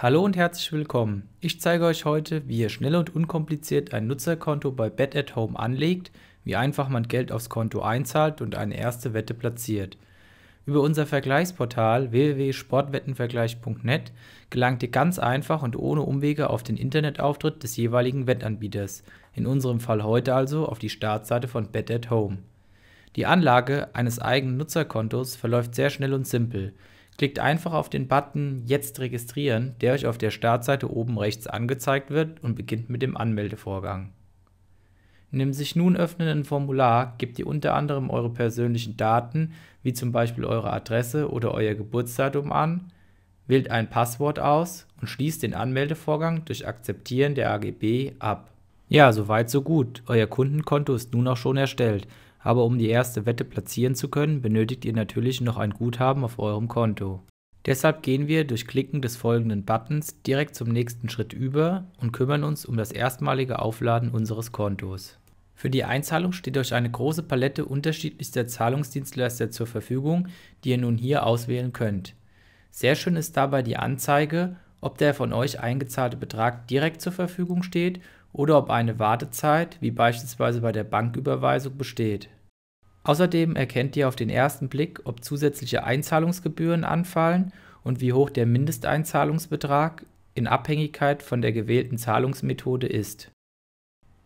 Hallo und herzlich willkommen. Ich zeige euch heute, wie ihr schnell und unkompliziert ein Nutzerkonto bei Bet at Home anlegt, wie einfach man Geld aufs Konto einzahlt und eine erste Wette platziert. Über unser Vergleichsportal www.sportwettenvergleich.net gelangt ihr ganz einfach und ohne Umwege auf den Internetauftritt des jeweiligen Wettanbieters, in unserem Fall heute also auf die Startseite von Bet at Home. Die Anlage eines eigenen Nutzerkontos verläuft sehr schnell und simpel. Klickt einfach auf den Button Jetzt registrieren, der euch auf der Startseite oben rechts angezeigt wird und beginnt mit dem Anmeldevorgang. In dem sich nun öffnenden Formular gebt ihr unter anderem eure persönlichen Daten, wie zum Beispiel eure Adresse oder euer Geburtsdatum an, wählt ein Passwort aus und schließt den Anmeldevorgang durch Akzeptieren der AGB ab. Ja, soweit so gut. Euer Kundenkonto ist nun auch schon erstellt aber um die erste Wette platzieren zu können, benötigt ihr natürlich noch ein Guthaben auf eurem Konto. Deshalb gehen wir durch Klicken des folgenden Buttons direkt zum nächsten Schritt über und kümmern uns um das erstmalige Aufladen unseres Kontos. Für die Einzahlung steht euch eine große Palette unterschiedlichster Zahlungsdienstleister zur Verfügung, die ihr nun hier auswählen könnt. Sehr schön ist dabei die Anzeige, ob der von euch eingezahlte Betrag direkt zur Verfügung steht oder ob eine Wartezeit, wie beispielsweise bei der Banküberweisung, besteht. Außerdem erkennt ihr auf den ersten Blick, ob zusätzliche Einzahlungsgebühren anfallen und wie hoch der Mindesteinzahlungsbetrag in Abhängigkeit von der gewählten Zahlungsmethode ist.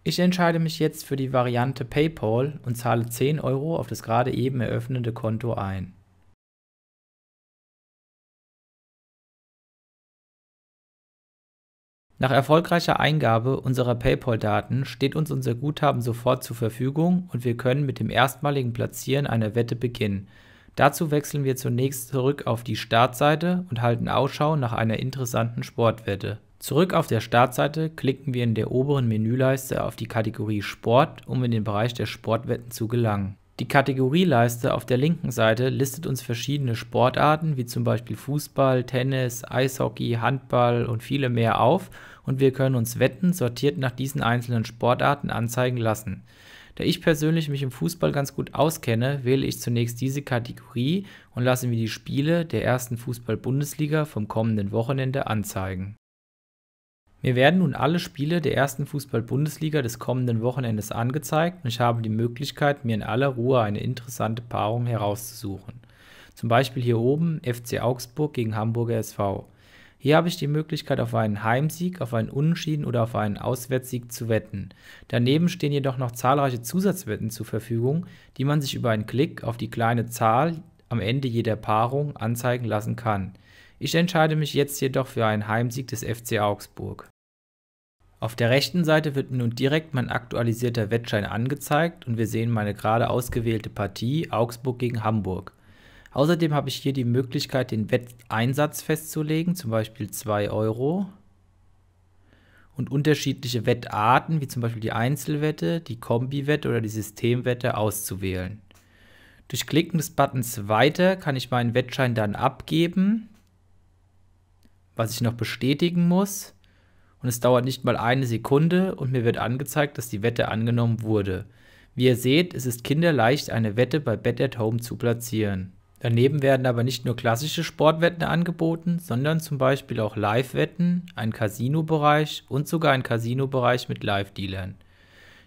Ich entscheide mich jetzt für die Variante PayPal und zahle 10 Euro auf das gerade eben eröffnete Konto ein. Nach erfolgreicher Eingabe unserer PayPal-Daten steht uns unser Guthaben sofort zur Verfügung und wir können mit dem erstmaligen Platzieren einer Wette beginnen. Dazu wechseln wir zunächst zurück auf die Startseite und halten Ausschau nach einer interessanten Sportwette. Zurück auf der Startseite klicken wir in der oberen Menüleiste auf die Kategorie Sport, um in den Bereich der Sportwetten zu gelangen. Die Kategorieleiste auf der linken Seite listet uns verschiedene Sportarten wie zum Beispiel Fußball, Tennis, Eishockey, Handball und viele mehr auf und wir können uns Wetten sortiert nach diesen einzelnen Sportarten anzeigen lassen. Da ich persönlich mich im Fußball ganz gut auskenne, wähle ich zunächst diese Kategorie und lasse mir die Spiele der ersten Fußball-Bundesliga vom kommenden Wochenende anzeigen mir werden nun alle Spiele der ersten Fußball-Bundesliga des kommenden Wochenendes angezeigt und ich habe die Möglichkeit, mir in aller Ruhe eine interessante Paarung herauszusuchen. Zum Beispiel hier oben FC Augsburg gegen Hamburger SV. Hier habe ich die Möglichkeit, auf einen Heimsieg, auf einen Unentschieden oder auf einen Auswärtssieg zu wetten. Daneben stehen jedoch noch zahlreiche Zusatzwetten zur Verfügung, die man sich über einen Klick auf die kleine Zahl am Ende jeder Paarung anzeigen lassen kann. Ich entscheide mich jetzt jedoch für einen Heimsieg des FC Augsburg. Auf der rechten Seite wird mir nun direkt mein aktualisierter Wettschein angezeigt und wir sehen meine gerade ausgewählte Partie Augsburg gegen Hamburg. Außerdem habe ich hier die Möglichkeit, den Wetteinsatz festzulegen, zum Beispiel 2 Euro. Und unterschiedliche Wettarten, wie zum Beispiel die Einzelwette, die Kombiwette oder die Systemwette auszuwählen. Durch Klicken des Buttons Weiter kann ich meinen Wettschein dann abgeben, was ich noch bestätigen muss und es dauert nicht mal eine Sekunde und mir wird angezeigt, dass die Wette angenommen wurde. Wie ihr seht, es ist kinderleicht, eine Wette bei Bet at Home zu platzieren. Daneben werden aber nicht nur klassische Sportwetten angeboten, sondern zum Beispiel auch Live-Wetten, ein Casino-Bereich und sogar ein Casino-Bereich mit Live-Dealern.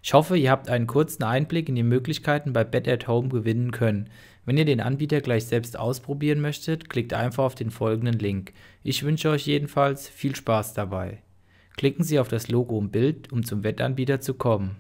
Ich hoffe, ihr habt einen kurzen Einblick in die Möglichkeiten bei Bet at Home gewinnen können. Wenn ihr den Anbieter gleich selbst ausprobieren möchtet, klickt einfach auf den folgenden Link. Ich wünsche euch jedenfalls viel Spaß dabei. Klicken Sie auf das Logo im Bild, um zum Wettanbieter zu kommen